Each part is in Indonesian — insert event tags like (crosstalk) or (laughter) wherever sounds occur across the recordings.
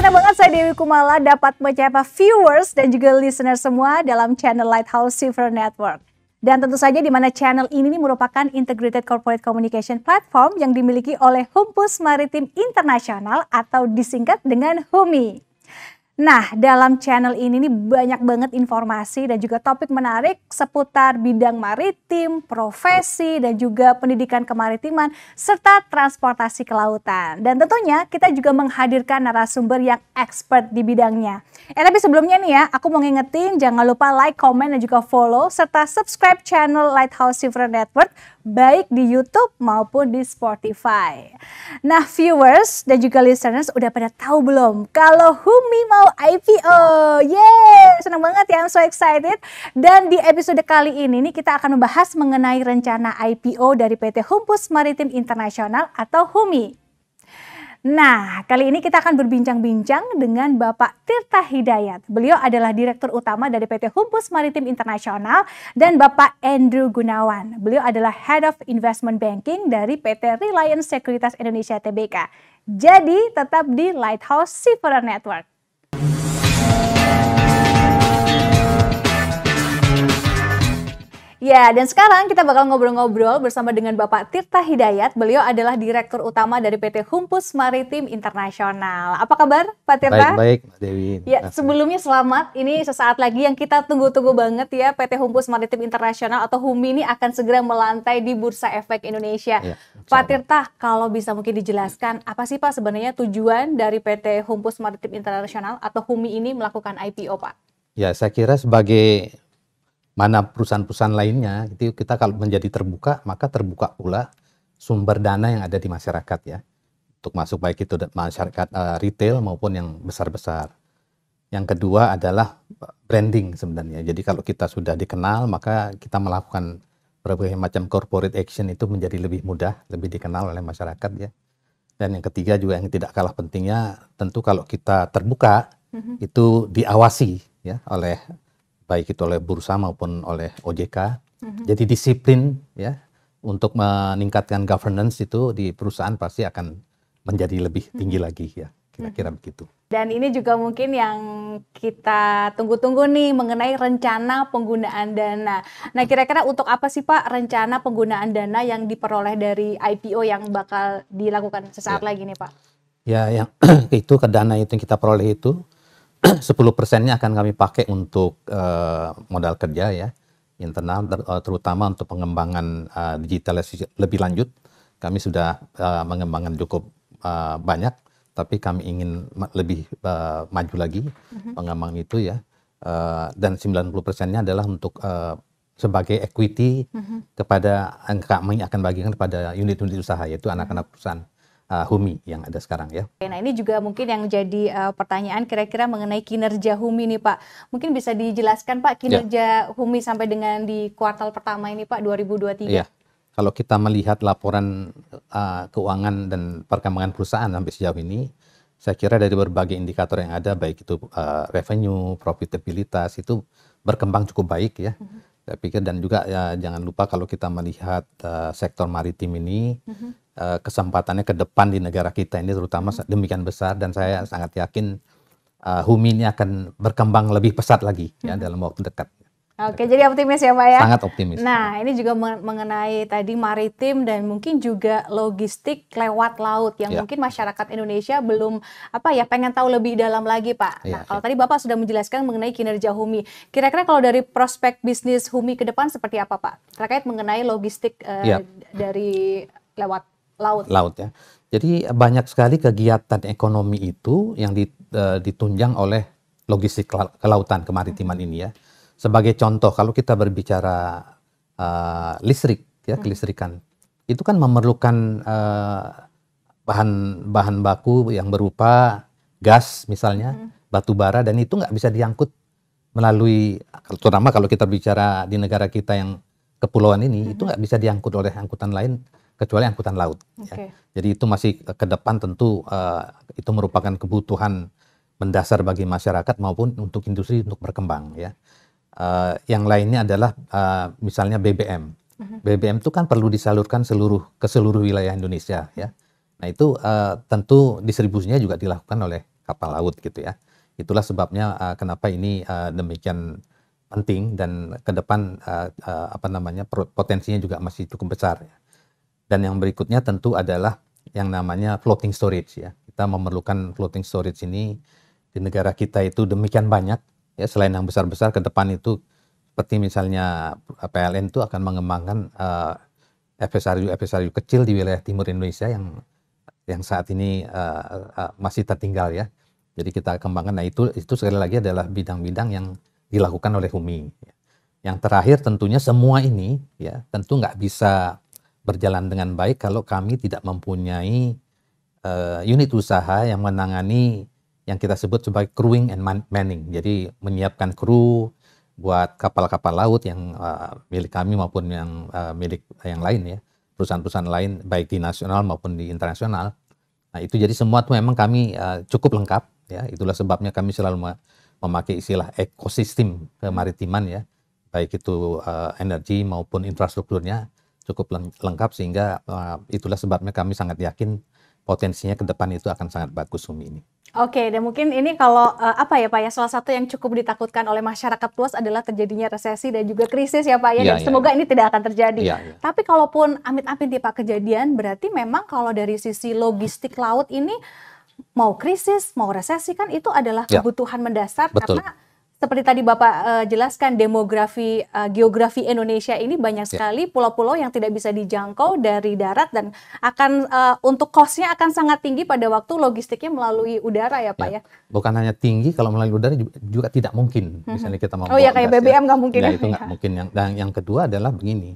senang banget saya Dewi Kumala dapat mencapai viewers dan juga listener semua dalam channel Lighthouse Silver Network. Dan tentu saja di mana channel ini merupakan Integrated Corporate Communication Platform yang dimiliki oleh Humpus Maritim Internasional atau disingkat dengan HUMI. Nah, dalam channel ini nih banyak banget informasi dan juga topik menarik seputar bidang maritim, profesi, dan juga pendidikan kemaritiman, serta transportasi kelautan. Dan tentunya kita juga menghadirkan narasumber yang expert di bidangnya. Eh tapi sebelumnya nih ya, aku mau ngingetin jangan lupa like, comment, dan juga follow, serta subscribe channel Lighthouse Silver Network baik di YouTube maupun di Spotify. Nah, viewers dan juga listeners udah pada tahu belum kalau Humi mau IPO? Yeay, senang banget ya, I'm so excited. Dan di episode kali ini nih kita akan membahas mengenai rencana IPO dari PT Humpus Maritim Internasional atau Humi. Nah, kali ini kita akan berbincang-bincang dengan Bapak Tirta Hidayat. Beliau adalah Direktur Utama dari PT Humpus Maritim Internasional dan Bapak Andrew Gunawan. Beliau adalah Head of Investment Banking dari PT Reliance Sekuritas Indonesia Tbk. Jadi tetap di Lighthouse Seafarer Network. Ya, dan sekarang kita bakal ngobrol-ngobrol bersama dengan Bapak Tirta Hidayat. Beliau adalah Direktur Utama dari PT Humpus Maritim Internasional. Apa kabar, Pak Tirta? Baik, baik, Mbak Dewi. Ya, sebelumnya selamat. Ini sesaat lagi yang kita tunggu-tunggu banget ya, PT Humpus Maritim Internasional atau HUMI ini akan segera melantai di Bursa Efek Indonesia. Ya, Pak Tirta, kalau bisa mungkin dijelaskan, apa sih Pak sebenarnya tujuan dari PT Humpus Maritim Internasional atau HUMI ini melakukan IPO, Pak? Ya, saya kira sebagai mana perusahaan-perusahaan lainnya itu kita kalau menjadi terbuka maka terbuka pula sumber dana yang ada di masyarakat ya untuk masuk baik itu masyarakat uh, retail maupun yang besar-besar. Yang kedua adalah eh, branding sebenarnya. Jadi kalau kita sudah dikenal maka kita melakukan berbagai macam corporate action itu menjadi lebih mudah, lebih dikenal oleh masyarakat ya. Dan yang ketiga juga yang tidak kalah pentingnya tentu kalau kita terbuka mm-hmm. itu diawasi ya oleh baik itu oleh bursa maupun oleh OJK. Mm-hmm. Jadi disiplin ya untuk meningkatkan governance itu di perusahaan pasti akan menjadi lebih mhm. tinggi mm-hmm. lagi ya kira-kira mhm. begitu. Dan ini juga mungkin yang kita tunggu-tunggu nih mengenai rencana penggunaan dana. Nah, kira-kira untuk apa sih Pak rencana penggunaan dana yang diperoleh dari IPO yang bakal dilakukan sesaat ya. lagi nih Pak? Ya, yang (clears throat) itu ke dana itu yang kita peroleh itu (clears throat) sepuluh persennya akan kami pakai untuk uh, modal kerja ya internal ter eh, terutama untuk pengembangan uh, eh, digitalisasi lebih lanjut kami sudah uh, mengembangkan cukup uh, banyak tapi kami ingin ma lebih uh, maju lagi mm pengembangan itu ya uh, dan 90 persennya adalah untuk uh, sebagai equity mm-hmm. kepada yang kami akan bagikan kepada unit-unit usaha yaitu anak-anak perusahaan uh, Humi yang ada sekarang ya. Nah ini juga mungkin yang jadi uh, pertanyaan kira-kira mengenai kinerja Humi nih Pak. Mungkin bisa dijelaskan Pak ya. kinerja ya. Humi sampai dengan di kuartal pertama ini Pak 2023. Ya. Kalau kita melihat laporan uh, keuangan dan perkembangan perusahaan sampai sejauh ini, saya kira dari berbagai indikator yang ada, baik itu uh, revenue, profitabilitas itu berkembang cukup baik ya. Mm -hmm. Saya pikir dan juga ya jangan lupa kalau kita melihat uh, sektor maritim ini, mm -hmm Eh, kesempatannya ke depan di negara kita ini terutama demikian besar dan saya sangat yakin uh, Humi ini akan berkembang lebih pesat lagi ya hmm. dalam waktu dekat. Oke, jadi optimis ya Pak ya? Sangat optimis. Nah, ini juga mengenai tadi maritim dan mungkin juga logistik lewat laut yang ya. mungkin masyarakat Indonesia belum apa ya pengen tahu lebih dalam lagi Pak. Ya, nah, ya. kalau ya. tadi Bapak sudah menjelaskan mengenai kinerja Humi, kira-kira kalau dari prospek bisnis Humi ke depan seperti apa Pak? Terkait mengenai logistik eh, ya. dari lewat laut. Laut ya. Jadi eh, banyak sekali kegiatan ekonomi itu yang eh, ditunjang oleh logistik kelautan kemaritiman ini ya. Sebagai contoh kalau kita berbicara uh, listrik ya hmm. kelistrikan itu kan memerlukan uh, bahan bahan baku yang berupa gas misalnya hmm. batu bara dan itu nggak bisa diangkut melalui terutama kalau kita bicara di negara kita yang kepulauan ini hmm. itu nggak bisa diangkut oleh angkutan lain kecuali angkutan laut. Okay. Ya. Jadi itu masih ke depan tentu uh, itu merupakan kebutuhan mendasar bagi masyarakat maupun untuk industri untuk berkembang ya. Uh, yang lainnya adalah uh, misalnya BBM. Mhm. BBM itu kan perlu disalurkan seluruh ke seluruh wilayah Indonesia ya. Nah itu uh, tentu distribusinya juga dilakukan oleh kapal laut gitu ya. Itulah sebabnya uh, kenapa ini uh, demikian penting dan ke depan uh, uh, apa namanya potensinya juga masih cukup besar. Ya. Dan yang berikutnya tentu adalah yang namanya floating storage ya. Kita memerlukan floating storage ini di negara kita itu demikian banyak ya selain yang besar-besar ke depan itu seperti misalnya eh, PLN itu akan mengembangkan uh, eh, FSRU FSRU kecil di wilayah timur Indonesia yang yang saat ini uh, uh, masih tertinggal ya. Jadi kita kembangkan. Nah itu itu sekali lagi adalah bidang-bidang yang dilakukan oleh Humi. Ya. Yang terakhir tentunya semua ini ya tentu nggak bisa berjalan dengan baik kalau kami tidak mempunyai uh, unit usaha yang menangani yang kita sebut sebagai crewing and manning. Jadi menyiapkan kru buat kapal-kapal laut yang uh, milik kami maupun yang uh, milik yang lain ya, perusahaan-perusahaan lain baik di nasional maupun di internasional. Nah, itu jadi semua itu memang kami uh, cukup lengkap ya. Itulah sebabnya kami selalu memakai istilah ekosistem kemaritiman ya, baik itu uh, energi maupun infrastrukturnya cukup lengkap sehingga uh, itulah sebabnya kami sangat yakin potensinya ke depan itu akan sangat bagus umi ini. Oke, dan mungkin ini kalau uh, apa ya Pak ya salah satu yang cukup ditakutkan oleh masyarakat luas adalah terjadinya resesi dan juga krisis ya Pak ya. ya dan iya, semoga ya. ini tidak akan terjadi. Ya, ya. Tapi kalaupun amit-amit Pak kejadian berarti memang kalau dari sisi logistik laut ini mau krisis, mau resesi kan itu adalah iya. kebutuhan ya. mendasar Betul. karena seperti tadi Bapak uh, jelaskan demografi uh, geografi Indonesia ini banyak ya. sekali pulau-pulau yang tidak bisa dijangkau dari darat dan akan uh, untuk kosnya akan sangat tinggi pada waktu logistiknya melalui udara ya Pak ya. ya. Bukan hanya tinggi kalau melalui udara juga, juga tidak mungkin. Mhm. Misalnya kita mau Oh iya, ya kayak BBM nggak ya. mungkin. Ya, itu nggak (laughs) ya. mungkin. Yang, dan yang kedua adalah begini.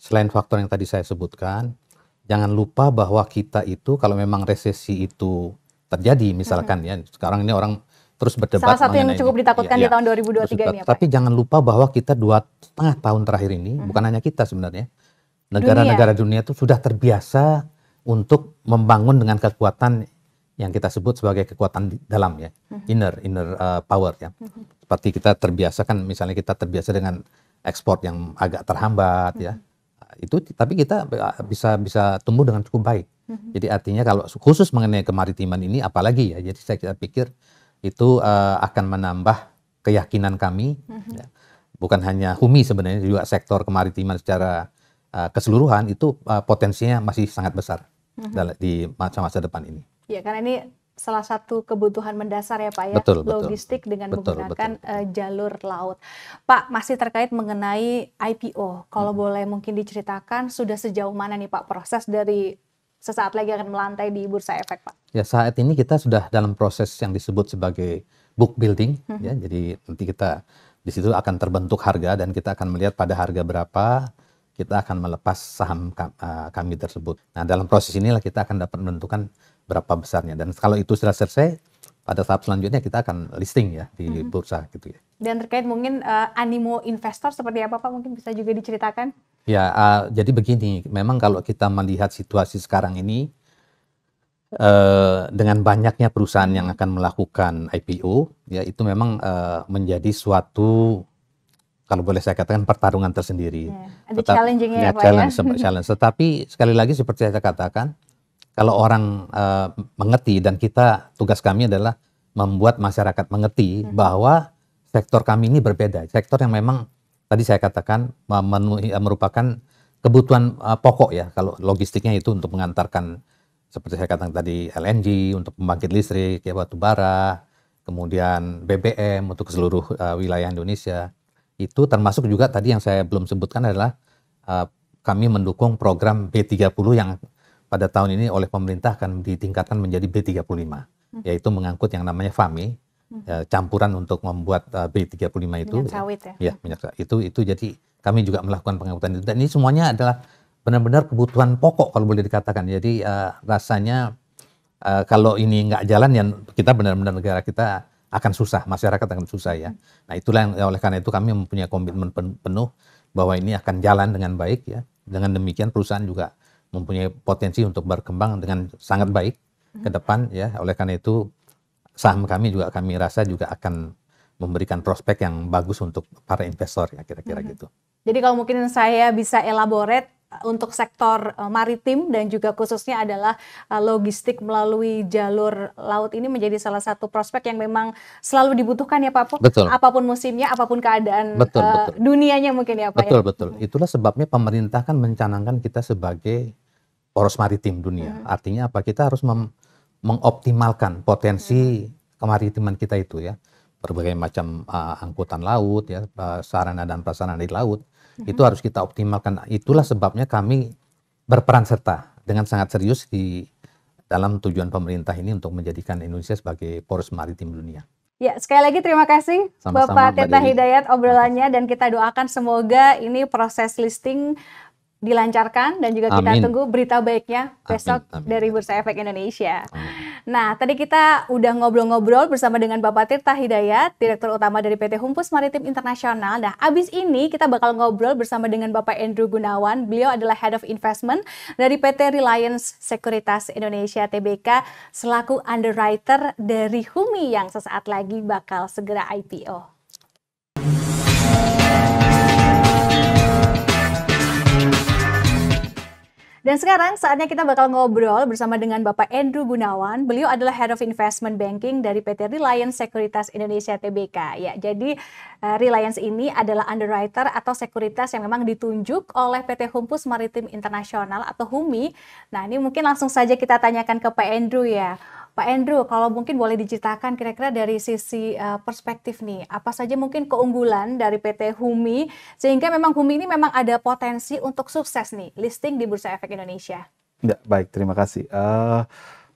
Selain faktor yang tadi saya sebutkan, jangan lupa bahwa kita itu kalau memang resesi itu terjadi misalkan mhm. ya sekarang ini orang terus berdebat. Salah satu yang cukup ditakutkan ya, di tahun 2023 iya. ini. Ya, Tapi jangan lupa bahwa kita dua setengah tahun terakhir ini hmm. bukan hanya kita sebenarnya negara-negara dunia. itu sudah terbiasa untuk membangun dengan kekuatan yang kita sebut sebagai kekuatan dalam ya mm-hmm. inner inner uh, power ya mm-hmm. seperti kita terbiasa kan misalnya kita terbiasa dengan ekspor yang agak terhambat ya mm-hmm. uh, itu tapi kita uh, bisa bisa tumbuh dengan cukup baik jadi artinya kalau khusus mengenai kemaritiman ini apalagi ya jadi saya kita pikir itu uh, akan menambah keyakinan kami. Mm-hmm. Ya. Bukan hanya Humi sebenarnya juga sektor kemaritiman secara uh, keseluruhan itu uh, potensinya masih sangat besar mm-hmm. di masa-masa depan ini. Ya karena ini salah satu kebutuhan mendasar ya Pak ya betul, logistik betul. dengan betul, menggunakan betul. Uh, jalur laut. Pak masih terkait mengenai IPO. Kalau hmm. boleh mungkin diceritakan sudah sejauh mana nih Pak proses dari sesaat lagi akan melantai di bursa efek, Pak? Ya, saat ini kita sudah dalam proses yang disebut sebagai book building, hmm. ya. Jadi nanti kita di situ akan terbentuk harga dan kita akan melihat pada harga berapa kita akan melepas saham eh, kami tersebut. Nah, dalam proses inilah kita akan dapat menentukan berapa besarnya. Dan kalau itu sudah selesai, pada tahap selanjutnya kita akan listing ya di hmm. bursa gitu ya. Dan terkait mungkin uh, animo investor seperti apa Pak mungkin bisa juga diceritakan? Ya, uh, jadi begini, memang kalau kita melihat situasi sekarang ini uh, dengan banyaknya perusahaan yang akan melakukan IPO, ya itu memang uh, menjadi suatu kalau boleh saya katakan pertarungan tersendiri. Yeah. Ada Tetap, challenging ya? ya, ya? challenge, ya? challenge. Tetapi sekali lagi seperti saya katakan, kalau orang uh, mengerti dan kita tugas kami adalah membuat masyarakat mengerti hmm. bahwa sektor kami ini berbeda. Sektor yang memang tadi saya katakan memenuhi, eh, merupakan kebutuhan uh, pokok ya kalau logistiknya itu untuk mengantarkan seperti saya katakan tadi LNG untuk pembangkit listrik ya batu bara kemudian BBM untuk seluruh uh, wilayah Indonesia itu termasuk juga tadi yang saya belum sebutkan adalah uh, kami mendukung program B30 yang pada tahun ini oleh pemerintah akan ditingkatkan menjadi B35 hmm. yaitu mengangkut yang namanya FAMI ya, campuran untuk membuat eh, B35 itu. Minyak sawit ya. ya minyak itu itu jadi kami juga melakukan pengangkutan itu dan ini semuanya adalah benar-benar kebutuhan pokok kalau boleh dikatakan. Jadi uh, rasanya uh, kalau ini nggak jalan yang kita benar-benar negara kita akan susah, masyarakat akan susah ya. Hmm. Nah itulah yang ya, oleh karena itu kami mempunyai komitmen penuh bahwa ini akan jalan dengan baik ya. Dengan demikian perusahaan juga mempunyai potensi untuk berkembang dengan sangat baik hmm. ke depan ya. Oleh karena itu saham kami juga kami rasa juga akan memberikan prospek yang bagus untuk para investor ya kira-kira -hmm. gitu. Jadi kalau mungkin saya bisa elaborate uh, untuk sektor uh, maritim dan juga khususnya adalah uh, logistik melalui jalur laut ini menjadi salah satu prospek yang memang selalu dibutuhkan ya Pak Pok. Betul. Apapun musimnya, apapun keadaan betul, uh, betul. dunianya mungkin ya Pak. Ya. Betul ya? betul. Itulah sebabnya pemerintah kan mencanangkan kita sebagai poros maritim dunia. Hmm. Artinya apa? Kita harus mem mengoptimalkan potensi hmm. kemaritiman kita itu ya berbagai macam uh, angkutan laut ya sarana dan prasarana di laut hmm itu harus kita optimalkan nah, itulah sebabnya kami berperan serta dengan sangat serius di dalam tujuan pemerintah ini untuk menjadikan Indonesia sebagai poros maritim dunia. Ya, sekali lagi terima kasih Sama-sama, Bapak Teta Hidayat obrolannya dan kita doakan semoga ini proses listing dilancarkan dan juga kita Amin. tunggu berita baiknya besok Amin. Amin. dari Bursa Efek Indonesia. Amin. Nah, tadi kita udah ngobrol-ngobrol bersama dengan Bapak Tirta Hidayat, Direktur Utama dari PT Humpus Maritim Internasional. Nah, abis ini kita bakal ngobrol bersama dengan Bapak Andrew Gunawan. Beliau adalah Head of Investment dari PT Reliance Sekuritas Indonesia TBK selaku underwriter dari Humi yang sesaat lagi bakal segera IPO. Dan sekarang saatnya kita bakal ngobrol bersama dengan Bapak Andrew Gunawan. Beliau adalah Head of Investment Banking dari PT Reliance Sekuritas Indonesia Tbk. Ya, jadi eh, Reliance ini adalah underwriter atau sekuritas yang memang ditunjuk oleh PT Humpus Maritim Internasional atau HUMI. Nah, ini mungkin langsung saja kita tanyakan ke Pak Andrew ya. Pak Andrew, kalau mungkin boleh diceritakan kira-kira dari sisi eh, perspektif nih, apa saja mungkin keunggulan dari PT Humi sehingga memang Humi ini memang ada potensi untuk sukses nih listing di Bursa Efek Indonesia. Ya, baik, terima kasih. Uh,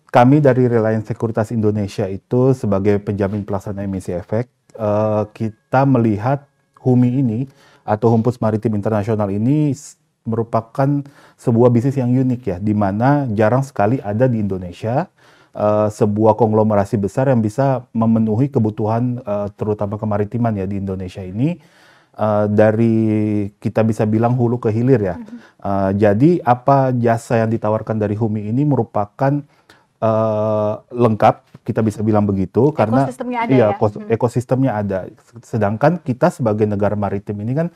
kami dari Reliance Sekuritas Indonesia itu sebagai penjamin pelaksana emisi efek, uh, kita melihat Humi ini atau Humpus Maritim Internasional ini merupakan sebuah bisnis yang unik ya, di mana jarang sekali ada di Indonesia uh, sebuah konglomerasi besar yang bisa memenuhi kebutuhan uh, terutama kemaritiman ya di Indonesia ini uh, dari kita bisa bilang hulu ke hilir ya. Uh, jadi apa jasa yang ditawarkan dari Humi ini merupakan uh, lengkap kita bisa bilang begitu karena ekosistemnya ada iya ya? Hmm. ekosistemnya ada sedangkan kita sebagai negara maritim ini kan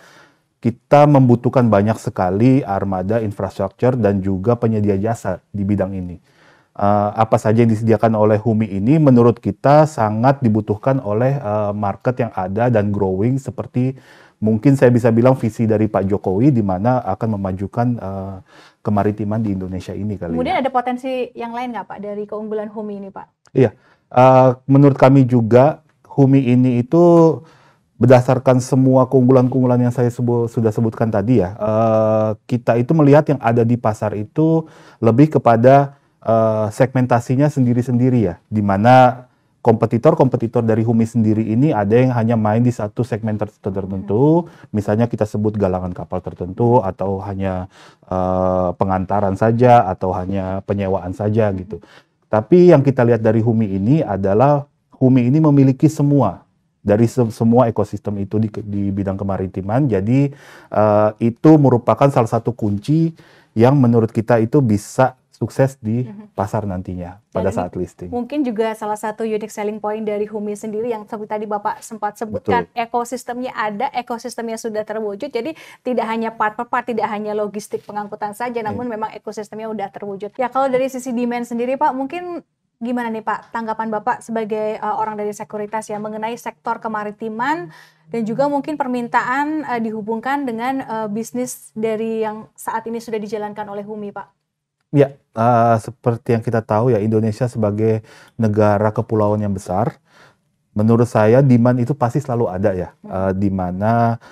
kita membutuhkan banyak sekali armada infrastruktur dan juga penyedia jasa di bidang ini uh, apa saja yang disediakan oleh Humi ini menurut kita sangat dibutuhkan oleh uh, market yang ada dan growing seperti mungkin saya bisa bilang visi dari Pak Jokowi di mana akan memajukan uh, kemaritiman di Indonesia ini kali. Kemudian ya. ada potensi yang lain nggak Pak dari keunggulan Humi ini Pak? Iya, uh, menurut kami juga Humi ini itu berdasarkan semua keunggulan-keunggulan yang saya sebut, sudah sebutkan tadi ya, uh, kita itu melihat yang ada di pasar itu lebih kepada Eh, segmentasinya sendiri-sendiri ya, di mana kompetitor-kompetitor dari Humi sendiri ini ada yang hanya main di satu segmen tertentu, misalnya kita sebut galangan kapal tertentu atau hanya uh, pengantaran saja atau hanya penyewaan saja gitu. Tapi yang kita lihat dari Humi ini adalah Humi ini memiliki semua dari se semua ekosistem itu di, di bidang kemaritiman. Jadi uh, itu merupakan salah satu kunci yang menurut kita itu bisa sukses di mhm. pasar nantinya pada Dan saat listing. Mungkin juga salah satu unique selling point dari Humi sendiri yang seperti tadi Bapak sempat sebutkan Betul. ekosistemnya ada, ekosistemnya sudah terwujud. Jadi tidak hanya part per part, tidak hanya logistik pengangkutan saja, iya. namun yeah. memang ekosistemnya sudah terwujud. Ya kalau dari sisi demand sendiri Pak, mungkin gimana nih Pak tanggapan Bapak sebagai uh, orang dari sekuritas ya mengenai sektor kemaritiman dan juga mungkin permintaan uh, dihubungkan dengan uh, bisnis dari yang saat ini sudah dijalankan oleh Humi Pak? Ya, uh, seperti yang kita tahu ya Indonesia sebagai negara kepulauan yang besar, menurut saya demand itu pasti selalu ada ya. Uh, di mana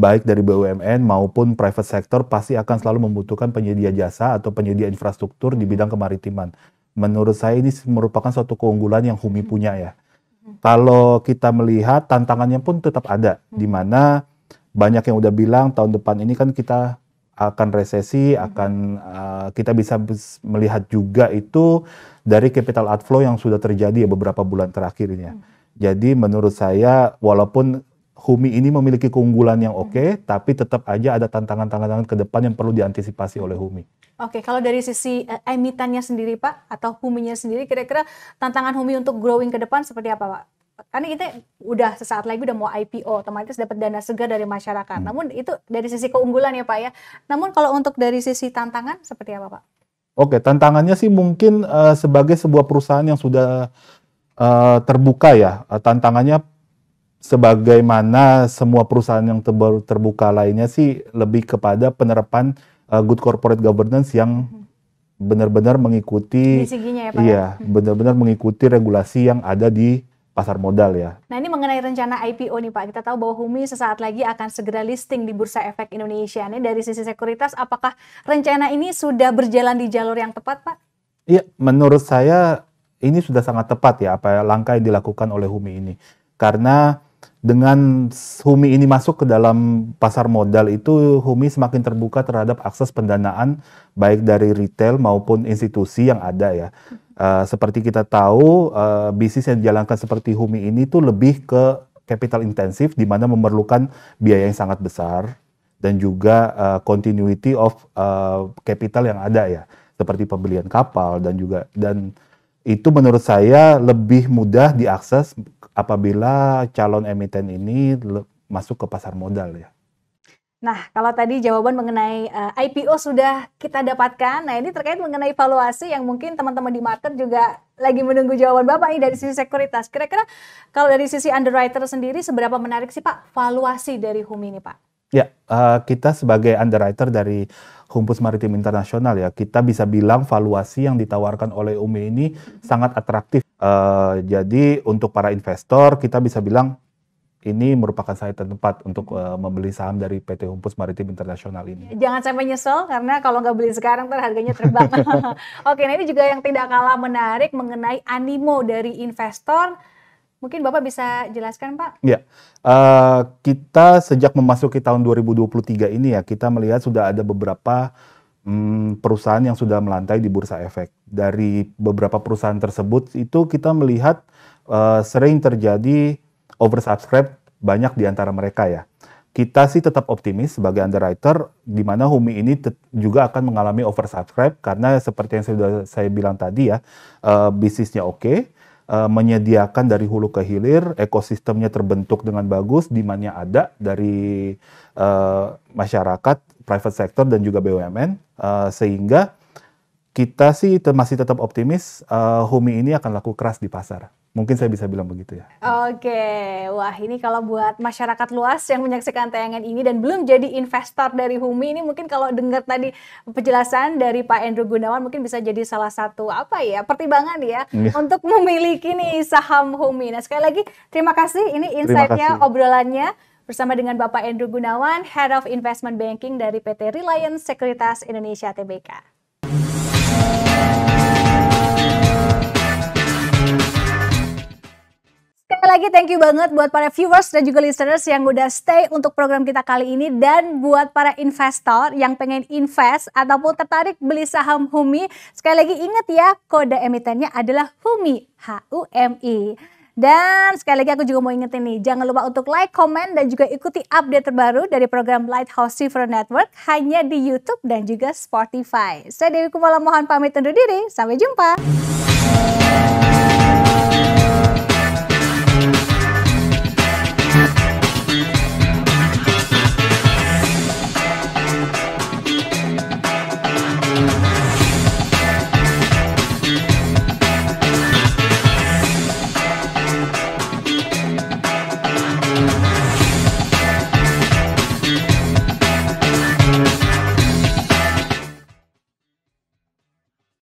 baik dari BUMN maupun private sector pasti akan selalu membutuhkan penyedia jasa atau penyedia infrastruktur di bidang kemaritiman. Menurut saya ini merupakan suatu keunggulan yang Humi punya ya. Kalau kita melihat tantangannya pun tetap ada, di mana banyak yang udah bilang tahun depan ini kan kita akan resesi, hmm. akan uh, kita bisa melihat juga itu dari capital outflow yang sudah terjadi ya beberapa bulan terakhirnya. Hmm. Jadi menurut saya walaupun Humi ini memiliki keunggulan yang hmm. oke, okay, hmm. tapi tetap aja ada tantangan-tantangan ke depan yang perlu diantisipasi oleh Humi. Oke, okay, kalau dari sisi eh, emitannya sendiri Pak, atau Huminya sendiri, kira-kira tantangan Humi untuk growing ke depan seperti apa Pak? karena kita udah sesaat lagi udah mau IPO otomatis dapat dana segar dari masyarakat. Hmm. Namun itu dari sisi keunggulan ya Pak ya. Namun kalau untuk dari sisi tantangan seperti apa Pak? Oke, tantangannya sih mungkin uh, sebagai sebuah perusahaan yang sudah uh, terbuka ya. Uh, tantangannya sebagaimana semua perusahaan yang terbuka lainnya sih lebih kepada penerapan uh, good corporate governance yang hmm. benar-benar mengikuti ya, ya? Iya, hmm. benar-benar mengikuti regulasi yang ada di pasar modal ya. Nah ini mengenai rencana IPO nih Pak, kita tahu bahwa Humi sesaat lagi akan segera listing di Bursa Efek Indonesia. Ini dari sisi sekuritas, apakah rencana ini sudah berjalan di jalur yang tepat Pak? Iya, menurut saya ini sudah sangat tepat ya apa langkah yang dilakukan oleh Humi ini. Karena dengan Humi ini masuk ke dalam pasar modal itu Humi semakin terbuka terhadap akses pendanaan baik dari retail maupun institusi yang ada ya. Uh, seperti kita tahu uh, bisnis yang dijalankan seperti Humi ini tuh lebih ke capital intensif di mana memerlukan biaya yang sangat besar dan juga uh, continuity of uh, capital yang ada ya seperti pembelian kapal dan juga dan itu menurut saya lebih mudah diakses apabila calon emiten ini masuk ke pasar modal ya. Nah, kalau tadi jawaban mengenai uh, eh, IPO sudah kita dapatkan. Nah, ini terkait mengenai valuasi yang mungkin teman-teman di market juga lagi menunggu jawaban Bapak ini dari sisi sekuritas. Kira-kira kalau dari sisi underwriter sendiri seberapa menarik sih Pak valuasi dari Humi ini, Pak? Ya, uh, kita sebagai underwriter dari Humpus Maritim Internasional ya, kita bisa bilang valuasi yang ditawarkan oleh UMI ini sangat atraktif. Uh, jadi untuk para investor kita bisa bilang ini merupakan saya tempat untuk uh, membeli saham dari PT Humpus Maritim Internasional ini. Jangan sampai nyesel karena kalau nggak beli sekarang harganya terbang. (laughs) Oke, nah ini juga yang tidak kalah menarik mengenai animo dari investor Mungkin Bapak bisa jelaskan, Pak? Ya, uh, kita sejak memasuki tahun 2023 ini ya, kita melihat sudah ada beberapa hmm, perusahaan yang sudah melantai di bursa efek. Dari beberapa perusahaan tersebut itu kita melihat uh, sering terjadi oversubscribe banyak di antara mereka ya. Kita sih tetap optimis sebagai underwriter, di mana Humi ini juga akan mengalami oversubscribe karena seperti yang sudah saya bilang tadi ya, uh, bisnisnya oke. Okay, uh, menyediakan dari hulu ke hilir, ekosistemnya terbentuk dengan bagus, demandnya ada dari uh, masyarakat, private sector dan juga BUMN, uh, eh, sehingga kita sih masih tetap optimis uh, Humi ini akan laku keras di pasar. Mungkin saya bisa bilang begitu ya. Oke, wah ini kalau buat masyarakat luas yang menyaksikan tayangan ini dan belum jadi investor dari Humi ini mungkin kalau dengar tadi penjelasan dari Pak Andrew Gunawan mungkin bisa jadi salah satu apa ya pertimbangan ya yeah. untuk memiliki nih saham Humi. Nah sekali lagi terima kasih ini insightnya obrolannya bersama dengan Bapak Andrew Gunawan, Head of Investment Banking dari PT Reliance Sekuritas Indonesia Tbk lagi thank you banget buat para viewers dan juga listeners yang udah stay untuk program kita kali ini dan buat para investor yang pengen invest ataupun tertarik beli saham Humi sekali lagi inget ya kode emitennya adalah Humi H U M I. Dan sekali lagi aku juga mau ingetin nih, jangan lupa untuk like, komen, dan juga ikuti update terbaru dari program Lighthouse River Network hanya di Youtube dan juga Spotify. Saya Dewi Kumala mohon pamit undur diri, sampai jumpa.